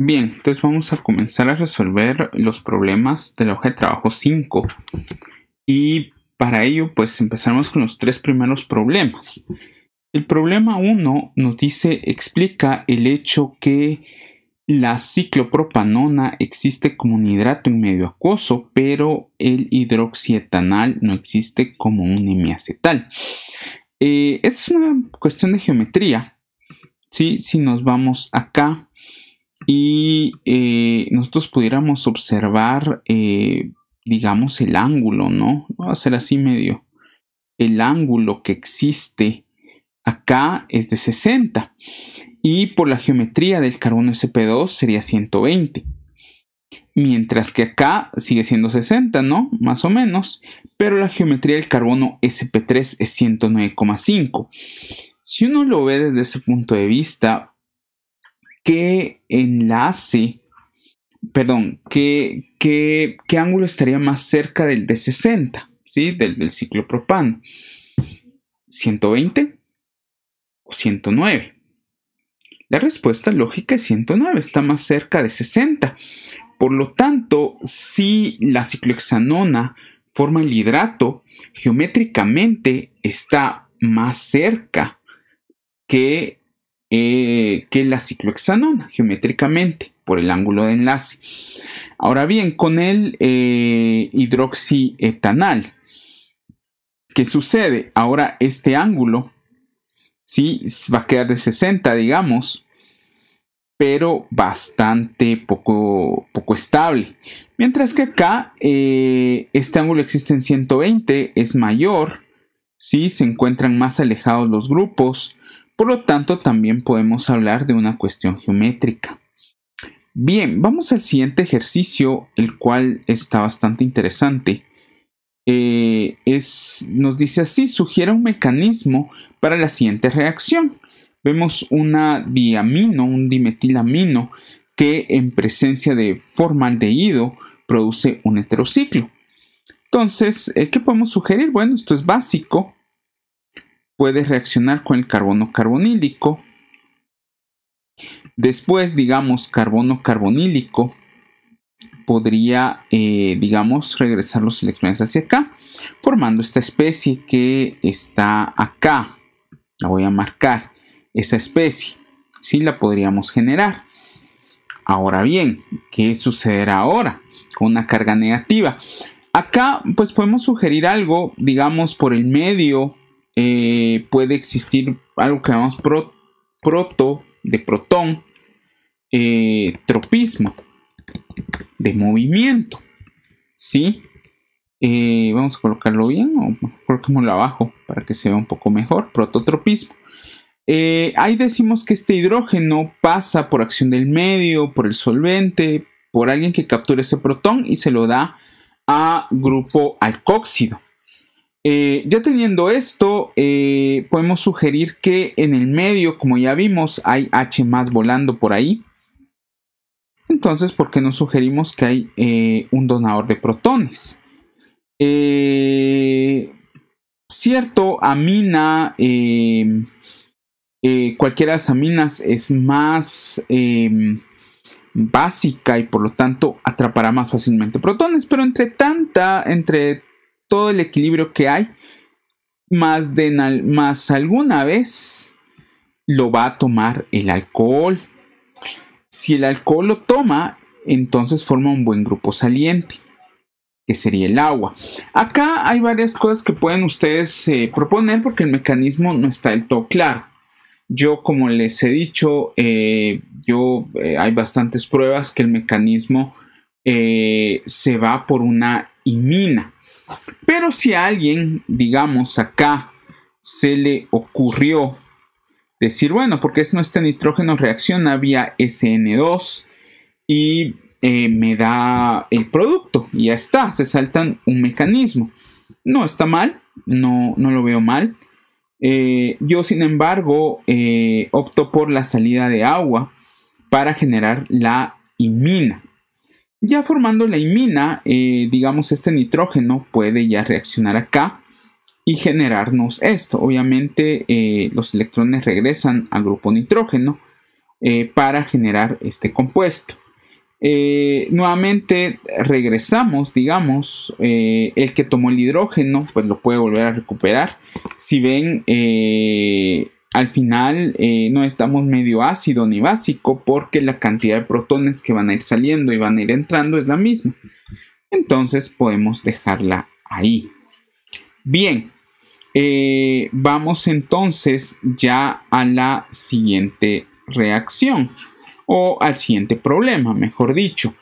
Bien, entonces vamos a comenzar a resolver los problemas de la hoja de trabajo 5. Y para ello, pues empezamos con los tres primeros problemas. El problema 1 nos dice, explica el hecho que la ciclopropanona existe como un hidrato en medio acuoso, pero el hidroxietanal no existe como un imiacetal. Eh, es una cuestión de geometría. ¿sí? Si nos vamos acá, y eh, nosotros pudiéramos observar, eh, digamos, el ángulo, ¿no? Va a ser así medio. El ángulo que existe acá es de 60 y por la geometría del carbono SP2 sería 120. Mientras que acá sigue siendo 60, ¿no? Más o menos. Pero la geometría del carbono SP3 es 109,5. Si uno lo ve desde ese punto de vista, ¿qué enlace, perdón, qué, ángulo estaría más cerca del de 60, ¿sí? del, del ¿120 o 109? La respuesta lógica es 109, está más cerca de 60. Por lo tanto, si la ciclohexanona forma el hidrato, geométricamente está más cerca que eh, que la ciclohexanona geométricamente por el ángulo de enlace. Ahora bien, con el eh, hidroxietanal, ¿qué sucede? Ahora este ángulo ¿sí? va a quedar de 60, digamos, pero bastante poco, poco estable. Mientras que acá eh, este ángulo existe en 120, es mayor, ¿sí? se encuentran más alejados los grupos por lo tanto, también podemos hablar de una cuestión geométrica. Bien, vamos al siguiente ejercicio, el cual está bastante interesante. Eh, nos dice así, sugiere un mecanismo para la siguiente reacción. Vemos una diamino, un dimetilamino, que en presencia de formaldehído produce un heterociclo. Entonces, eh, ¿qué podemos sugerir? Bueno, esto es básico puede reaccionar con el carbono carbonílico. Después, digamos, carbono carbonílico podría, eh, digamos, regresar los electrones hacia acá, formando esta especie que está acá. La voy a marcar, esa especie. si ¿sí? La podríamos generar. Ahora bien, ¿qué sucederá ahora con una carga negativa? Acá pues podemos sugerir algo, digamos, por el medio eh, puede existir algo que llamamos pro, proto, de protón, eh, tropismo, de movimiento. ¿Sí? Eh, vamos a colocarlo bien o coloquémoslo abajo para que se vea un poco mejor. Prototropismo. tropismo ahí decimos que este hidrógeno pasa por acción del medio, por el solvente, por alguien que captura ese protón y se lo da a grupo alcóxido. Eh, ya teniendo esto, eh, podemos sugerir que en el medio, como ya vimos, hay H más volando por ahí. Entonces, ¿por qué no sugerimos que hay eh, un donador de protones? cierto, amina, em, cualquiera de las aminas es más em, básica y por lo tanto atrapará más fácilmente protones, pero entre tanta, entre todo el equilibrio que hay, más, de, más alguna vez lo va a tomar el alcohol. Si el alcohol lo toma, entonces forma un buen grupo saliente, que sería el agua. Acá hay varias cosas que pueden ustedes eh, proponer porque el mecanismo no está del todo claro. Yo, como les he dicho, eh, yo, eh, hay bastantes pruebas que el mecanismo eh, se va por una imina. Pero si a alguien, digamos acá, se le ocurrió decir, bueno, porque es nuestro nitrógeno reacciona vía SN2 y eh, me da el producto, y ya está, se saltan un mecanismo. No está mal, no, no lo veo mal. Eh, yo, sin embargo, opto por la salida de agua para generar la imina. Ya formando la imina, eh, digamos, este nitrógeno puede ya reaccionar acá y generarnos esto. Obviamente eh, los electrones regresan al grupo nitrógeno eh, para generar este compuesto. nuevamente regresamos, digamos, el que tomó el hidrógeno, pues lo puede volver a recuperar. Si ven, al final eh, no estamos medio ácido ni básico porque la cantidad de protones que van a ir saliendo y van a ir entrando es la misma. Entonces podemos dejarla ahí. Bien, eh, vamos entonces ya a la siguiente reacción o al siguiente problema, mejor dicho,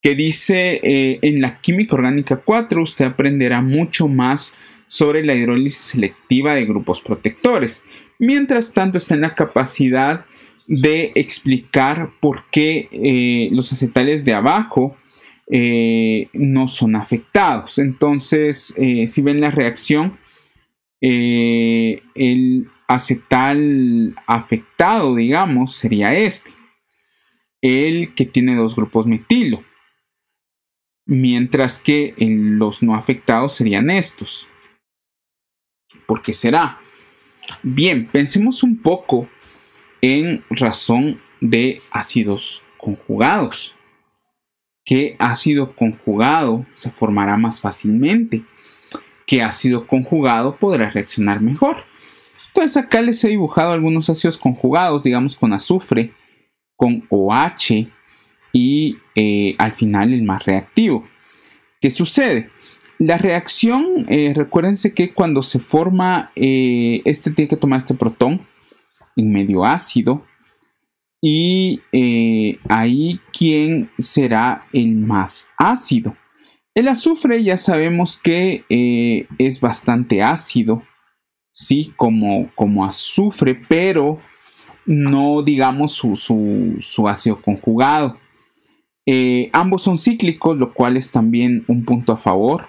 que dice eh, en la química orgánica 4 usted aprenderá mucho más sobre la hidrólisis selectiva de grupos protectores Mientras tanto, está en la capacidad de explicar por qué eh, los acetales de abajo eh, no son afectados. Entonces, eh, si ven la reacción, el acetal afectado, digamos, sería este, el que tiene dos grupos metilo, mientras que los no afectados serían estos. ¿Por qué será? Bien, pensemos un poco en razón de ácidos conjugados. ¿Qué ácido conjugado se formará más fácilmente? ¿Qué ácido conjugado podrá reaccionar mejor? Entonces acá les he dibujado algunos ácidos conjugados, digamos con azufre, con OH y eh, al final el más reactivo. ¿Qué sucede? La reacción, eh, recuérdense que cuando se forma, eh, este tiene que tomar este protón en medio ácido. Y eh, ahí, ¿quién será el más ácido? El azufre ya sabemos que es bastante ácido, ¿sí? Como, como azufre, pero no digamos su, su ácido conjugado. ambos son cíclicos, lo cual es también un punto a favor.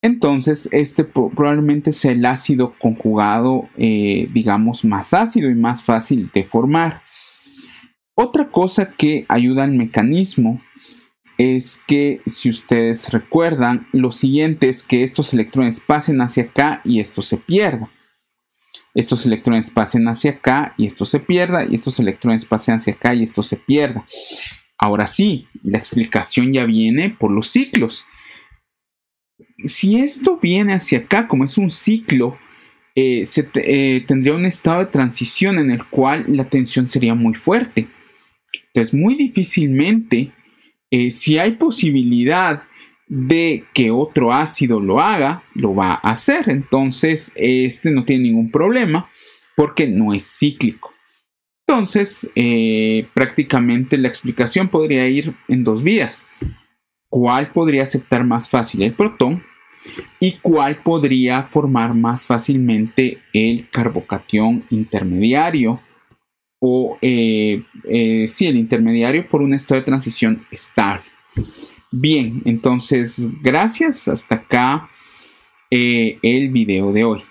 Entonces, este probablemente sea el ácido conjugado, eh, digamos, más ácido y más fácil de formar. Otra cosa que ayuda al mecanismo es que, si ustedes recuerdan, lo siguiente es que estos electrones pasen hacia acá y esto se pierda. Estos electrones pasen hacia acá y esto se pierda, y estos electrones pasen hacia acá y esto se pierda. Ahora sí, la explicación ya viene por los ciclos si esto viene hacia acá, como es un ciclo, eh, eh, tendría un estado de transición en el cual la tensión sería muy fuerte. Entonces, muy difícilmente, eh, si hay posibilidad de que otro ácido lo haga, lo va a hacer. Entonces, este no tiene ningún problema porque no es cíclico. Entonces, prácticamente la explicación podría ir en dos vías. ¿Cuál podría aceptar más fácil el protón y cuál podría formar más fácilmente el carbocatión intermediario o eh, eh, si el intermediario por un estado de transición estable. Bien, entonces gracias, hasta acá eh, el video de hoy.